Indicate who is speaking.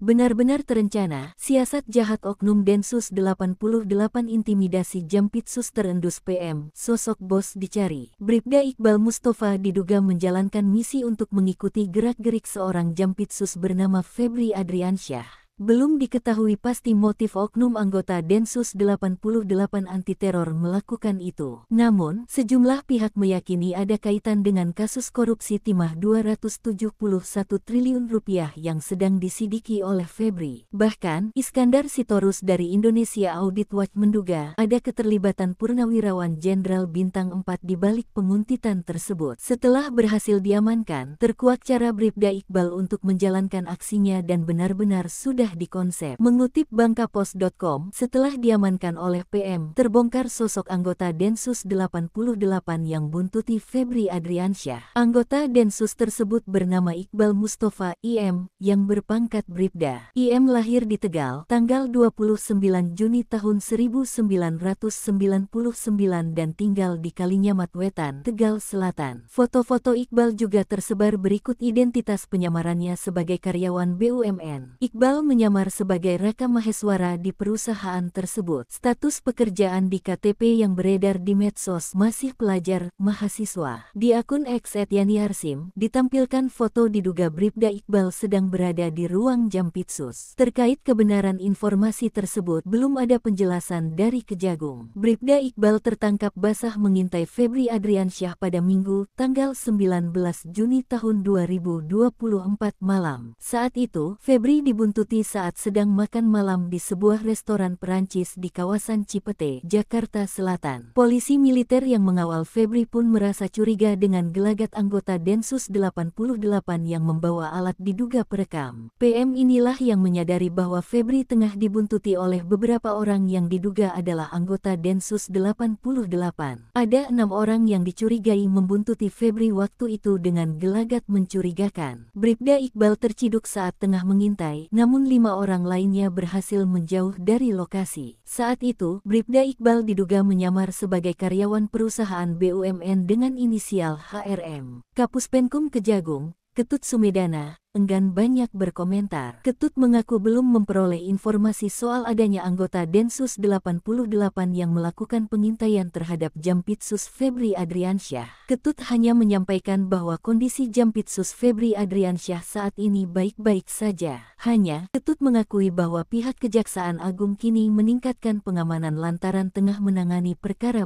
Speaker 1: Benar-benar terencana, siasat jahat Oknum Densus 88 intimidasi Jampitsus terendus PM, sosok bos dicari. Bribda Iqbal Mustafa diduga menjalankan misi untuk mengikuti gerak-gerik seorang Jampitsus bernama Febri Adriansyah. Belum diketahui pasti motif oknum anggota Densus 88 anti teror melakukan itu. Namun, sejumlah pihak meyakini ada kaitan dengan kasus korupsi timah 271 triliun rupiah yang sedang disidiki oleh Febri. Bahkan, Iskandar Sitorus dari Indonesia Audit Watch menduga ada keterlibatan Purnawirawan Jenderal Bintang 4 di balik penguntitan tersebut. Setelah berhasil diamankan, terkuak cara Bribda Iqbal untuk menjalankan aksinya dan benar-benar sudah mudah dikonsep. Mengutip bangkapos.com, setelah diamankan oleh PM, terbongkar sosok anggota Densus 88 yang buntuti Febri Adriansyah. Anggota Densus tersebut bernama Iqbal Mustafa IM yang berpangkat Bribda. IM lahir di Tegal tanggal 29 Juni tahun 1999 dan tinggal di Kalinyamat Wetan, Tegal Selatan. Foto-foto Iqbal juga tersebar berikut identitas penyamarannya sebagai karyawan BUMN. Iqbal menyebut menyamar sebagai Raka Maheswara di perusahaan tersebut. Status pekerjaan di KTP yang beredar di medsos masih pelajar, mahasiswa. Di akun X Yarsim, ditampilkan foto diduga Bribda Iqbal sedang berada di ruang Jampitsus. Terkait kebenaran informasi tersebut belum ada penjelasan dari Kejagung. Bribda Iqbal tertangkap basah mengintai Febri Adriansyah pada Minggu, tanggal 19 Juni tahun 2024 malam. Saat itu, Febri dibuntuti saat sedang makan malam di sebuah restoran Perancis di kawasan Cipete, Jakarta Selatan. Polisi militer yang mengawal Febri pun merasa curiga dengan gelagat anggota Densus 88 yang membawa alat diduga perekam. PM inilah yang menyadari bahwa Febri tengah dibuntuti oleh beberapa orang yang diduga adalah anggota Densus 88. Ada enam orang yang dicurigai membuntuti Febri waktu itu dengan gelagat mencurigakan. Bribda Iqbal terciduk saat tengah mengintai, namun lima orang lainnya berhasil menjauh dari lokasi. Saat itu, Bribda Iqbal diduga menyamar sebagai karyawan perusahaan BUMN dengan inisial HRM. Kapus Penkum Kejagung, Ketut Sumedana, enggan banyak berkomentar. Ketut mengaku belum memperoleh informasi soal adanya anggota Densus 88 yang melakukan pengintaian terhadap Jampitsus Febri Adriansyah. Ketut hanya menyampaikan bahwa kondisi Jampitsus Febri Adriansyah saat ini baik-baik saja. Hanya, Ketut mengakui bahwa pihak Kejaksaan Agung kini meningkatkan pengamanan lantaran tengah menangani perkara